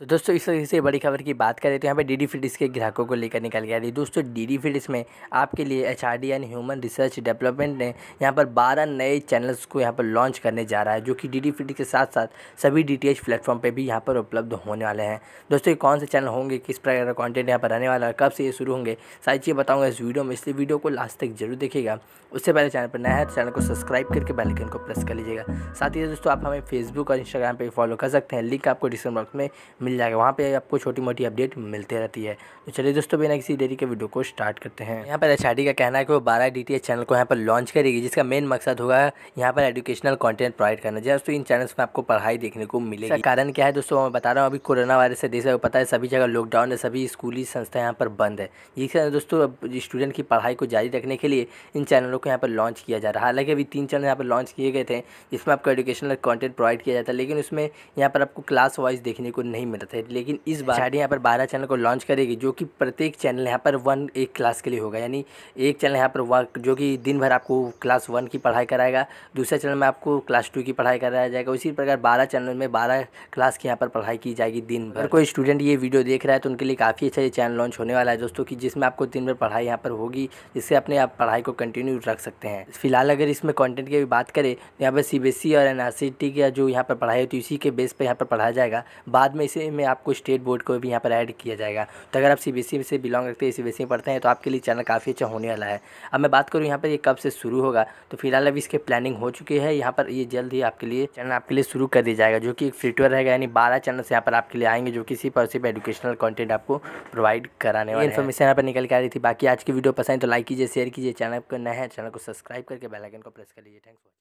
तो दोस्तों इस तरीके से बड़ी खबर की बात करें तो यहाँ पे डी डी के ग्राहकों को लेकर निकल गया रही दोस्तों डी डी में आपके लिए H R D and human research development ने यहाँ पर 12 नए चैनल्स को यहाँ पर लॉन्च करने जा रहा है जो कि डी डी के साथ साथ सभी डी टी एच प्लेटफॉर्म पर भी यहाँ पर उपलब्ध होने वाले हैं दोस्तों ये कौन से चैनल होंगे किस प्रकार का कॉन्टेंट यहाँ पर रहने वाला है कब से ये शुरू होंगे सारी चीज़ें बताऊँगा इस वीडियो में इसलिए वीडियो को लास्ट तक जरूर देखिएगा उससे पहले चैनल पर नया है तो चैनल को सब्सक्राइब करके बैलकन को प्रेस कर लीजिएगा साथ ही दोस्तों आप हमें फेसबुक और इंस्टाग्राम पर फॉलो कर सकते हैं लिंक आपको डिस्क्रिप्शन बॉक्स में मिल जाएगा वहाँ पे आपको छोटी मोटी अपडेट मिलते रहती है तो चलिए दोस्तों बिना किसी देरी के वीडियो को स्टार्ट करते हैं यहाँ पर एच का कहना है कि वो बारह डी चैनल को यहाँ पर लॉन्च करेगी जिसका मेन मकसद होगा यहाँ पर एजुकेशनल कॉन्टेंट प्रोवाइड करना जैसे दोस्तों इन चैनल्स में आपको पढ़ाई देखने को मिलेगी कारण क्या है दोस्तों मैं बता रहा हूँ अभी कोरोना वायरस से देश पता है सभी जगह लॉकडाउन है सभी स्कूली संस्था यहाँ पर बंद है जिसके दोस्तों स्टूडेंट की पढ़ाई को जारी रखने के लिए इन चैनलों को यहाँ पर लॉन्च किया जा रहा है हालांकि अभी तीन चैनल यहाँ पर लॉन्च किए गए थे जिसमें आपको एजुकेशनल कॉन्टेंट प्रोवाइड किया जाता है लेकिन उसमें यहाँ पर आपको क्लास वाइज देखने को नहीं मिला था लेकिन इस बार शायद यहाँ पर बारह चैनल को लॉन्च करेगी जो कि प्रत्येक चैनल यहाँ पर वन एक क्लास के लिए होगा यानी एक चैनल यहाँ पर वर्क जो कि दिन भर आपको क्लास वन की पढ़ाई कराएगा दूसरे चैनल में आपको क्लास टू की पढ़ाई कराया जाएगा उसी प्रकार बारह चैनल में बारह क्लास की यहाँ पर पढ़ाई की जाएगी दिन भर कोई स्टूडेंट ये वीडियो देख रहा है तो उनके लिए काफ़ी अच्छा ये चैनल लॉन्च होने वाला है दोस्तों की जिसमें आपको दिन भर पढ़ाई यहाँ पर होगी जिससे अपने आप पढ़ाई को कंटिन्यू रख सकते हैं फिलहाल अगर इसमें कॉन्टेंट की बात करें तो यहाँ पर सी e और एन का जो यहाँ पर पढ़ाई होती है उसी के बेस पर यहाँ पर पढ़ाया जाएगा बाद में इसे में आपको स्टेट बोर्ड को भी यहाँ पर ऐड किया जाएगा तो अगर आप सी बी से बिलोंग रखते हैं सी पढ़ते हैं तो आपके लिए चैनल काफ़ी अच्छा होने वाला है अब मैं बात करूँ यहाँ पर ये कब से शुरू होगा तो फिलहाल अभी इसके प्लानिंग हो चुकी है यहाँ पर ये जल्द ही आपके लिए चैनल आपके लिए शुरू कर दिया जाएगा जो कि एक फ्रीटवेयर रहेगा यानी बारह चैनल यहाँ पर आपके लिए आएंगे जो किसी पर सिर्फ एजुकेशनल कॉन्टेंट आपको प्रोवाइड कराने वाले इन्फॉर्मेशन यहाँ पर निकल के आ रही थी बाकी आज की वीडियो पसंद तो लाइक कीजिए शेयर कीजिए चैनल को नया है चैनल को सब्सक्राइब करके बेलाइकन को प्रेस कर लीजिए थैंक्स